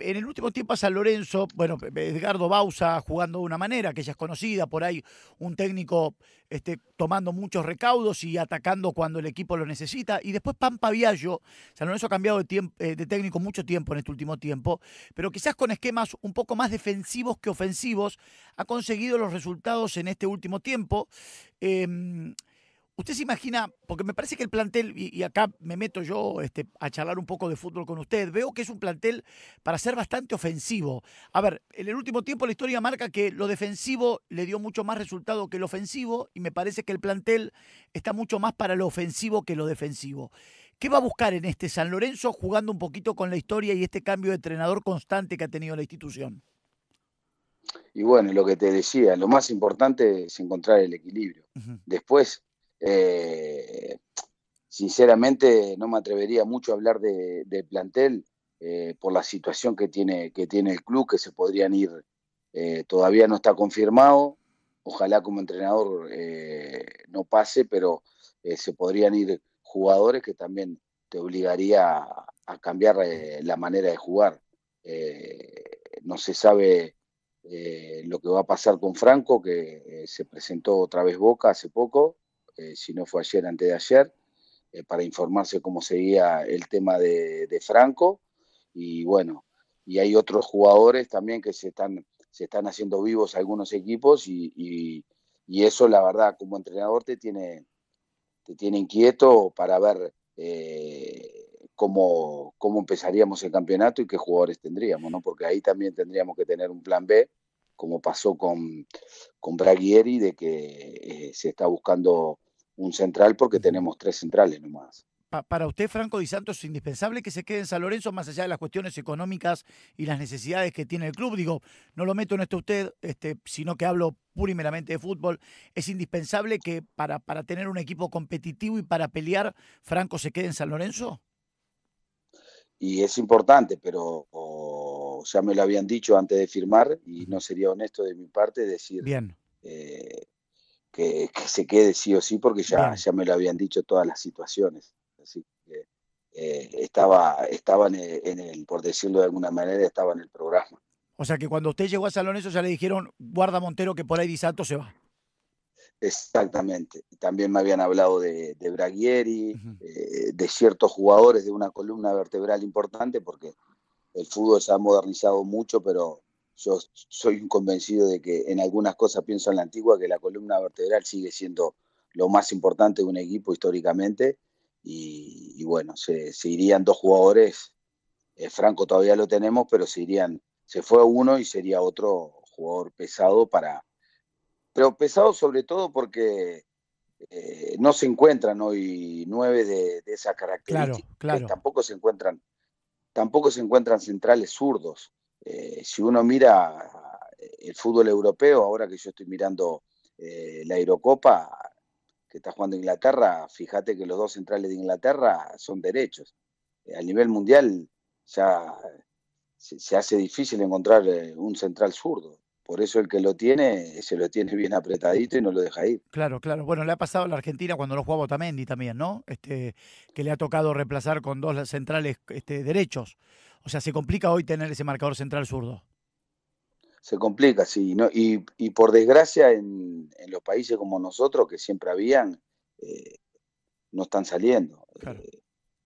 en el último tiempo a San Lorenzo, bueno, Edgardo Bausa jugando de una manera, que ya es conocida, por ahí un técnico este, tomando muchos recaudos y atacando cuando el equipo lo necesita. Y después Pampa Viallo, San Lorenzo ha cambiado de, eh, de técnico mucho tiempo en este último tiempo, pero quizás con esquemas un poco más defensivos que ofensivos, ha conseguido los resultados en este último tiempo. Em, ¿Usted se imagina, porque me parece que el plantel, y, acá me meto yo este, a charlar un poco de fútbol con usted, veo que es un plantel para ser bastante ofensivo. A ver, en el último tiempo la historia marca que lo defensivo le dio mucho más resultado que lo ofensivo, y me parece que el plantel está mucho más para lo ofensivo que lo defensivo. ¿Qué va a buscar en este San Lorenzo jugando un poquito con la historia y este cambio de entrenador constante que ha tenido la institución? Y bueno, lo que te decía, lo más importante es encontrar el equilibrio. Después eh, sinceramente, no me atrevería mucho a hablar de, plantel eh, por la situación que tiene, que tiene el club, que se podrían ir. Eh, todavía no está confirmado. Ojalá como entrenador no pase, pero se podrían ir jugadores que también te obligaría a, cambiar la manera de jugar. no se sabe lo que va a pasar con Franco, que se presentó otra vez Boca hace poco, eh, si no fue ayer, antes de ayer, eh, para informarse cómo seguía el tema de, Franco. Y bueno, y hay otros jugadores también que se están, se están haciendo vivos algunos equipos y, eso, la verdad, como entrenador te tiene, te tiene inquieto para ver eh, cómo, cómo empezaríamos el campeonato y qué jugadores tendríamos, Porque ahí también tendríamos que tener un plan B como pasó con, con Braguieri, de que se está buscando un central porque tenemos tres centrales nomás. Para usted, Franco Di Santos, es indispensable que se quede en San Lorenzo, más allá de las cuestiones económicas y las necesidades que tiene el club. Digo, no lo meto en esto usted, este, sino que hablo pura y meramente de fútbol. Es indispensable que para, para tener un equipo competitivo y para pelear, Franco se quede en San Lorenzo. Y es importante, pero o, ya me lo habían dicho antes de firmar y no sería honesto de mi parte decir Bien. Eh, que, se quede sí o sí, porque ya, ya me lo habían dicho todas las situaciones. Así que eh, estaba, estaba en el, por decirlo de alguna manera, estaba en el programa. O sea que cuando usted llegó a Salón eso ya le dijeron, guarda Montero que por ahí Di se va. Exactamente. También me habían hablado de, de Braguieri, eh, de ciertos jugadores de una columna vertebral importante, porque el fútbol se ha modernizado mucho, pero yo soy un convencido de que en algunas cosas pienso en la antigua, que la columna vertebral sigue siendo lo más importante de un equipo históricamente. Y, bueno, se, irían dos jugadores. Eh, Franco todavía lo tenemos, pero se irían. Se fue uno y sería otro jugador pesado para. Pero pesado sobre todo porque eh, no se encuentran hoy nueve de, esa esas características. Tampoco se encuentran, tampoco se encuentran centrales zurdos. Eh, si uno mira eh, el fútbol europeo, ahora que yo estoy mirando eh, la Eurocopa que está jugando Inglaterra, fíjate que los dos centrales de Inglaterra son derechos. a nivel mundial ya se, hace difícil encontrar un central zurdo. Por eso el que lo tiene, se lo tiene bien apretadito y no lo deja ir. Claro, claro. Bueno, le ha pasado a la Argentina cuando lo jugaba Otamendi también, ¿no? Este, que le ha tocado reemplazar con dos centrales este, derechos. O sea, se complica hoy tener ese marcador central zurdo. Se complica, sí. ¿no? Y, por desgracia, en, los países como nosotros, que siempre habían, eh, no están saliendo. Eh,